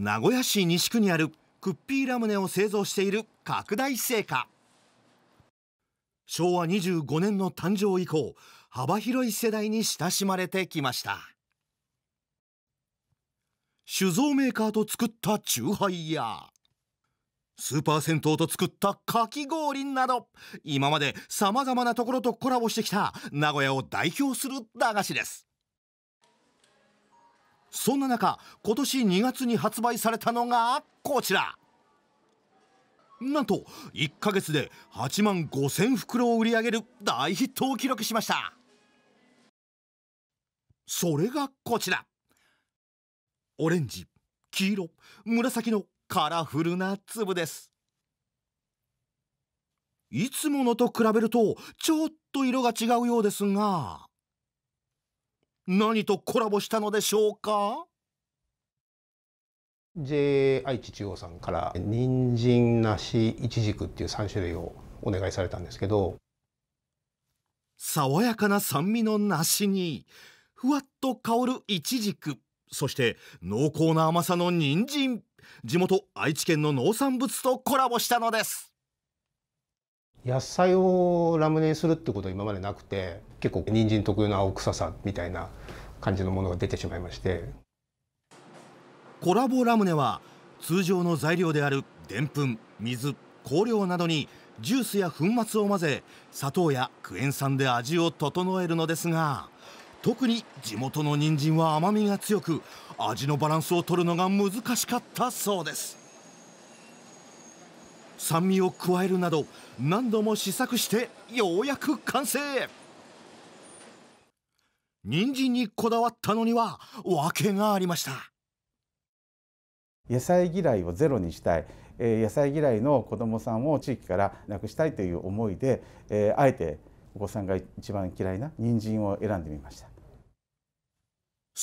名古屋市西区にあるクッピーラムネを製造している拡大成果昭和25年の誕生以降幅広い世代に親しまれてきました酒造メーカーと作った酎ハイやスーパー銭湯と作ったかき氷など今までさまざまなところとコラボしてきた名古屋を代表する駄菓子ですそんな中今年2月に発売されたのがこちらなんと1ヶ月で8万5,000袋を売り上げる大ヒットを記録しましたそれがこちらオレンジ黄色紫のカラフルな粒ですいつものと比べるとちょっと色が違うようですが何とコラボしたのでしょうか JA 愛知中央さんから人参梨いちじくっていう3種類をお願いされたんですけど爽やかな酸味の梨にふわっと香るいちじくそして濃厚な甘さの人参地元愛知県の農産物とコラボしたのです野菜をラムネにするってことは今までなくて結構人参特有の青臭さみたいな感じのものが出てしまいましてコラボラムネは通常の材料であるでんぷん水香料などにジュースや粉末を混ぜ砂糖やクエン酸で味を整えるのですが特に地元の人参は甘みが強く味のバランスを取るのが難しかったそうです酸味を加えるなど何度も試作してようやく完成人参にこだわったのには訳がありました野菜嫌いをゼロにしたい野菜嫌いの子どもさんを地域からなくしたいという思いであえてお子さんが一番嫌いな人参を選んでみました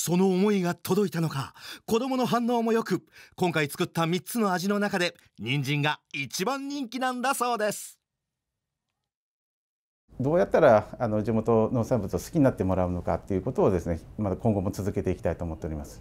その思いが届いたのか子供の反応もよく今回作った3つの味の中で人参が一番人気なんだそうですどうやったらあの地元農産物を好きになってもらうのかっていうことをですねまだ今後も続けていきたいと思っております。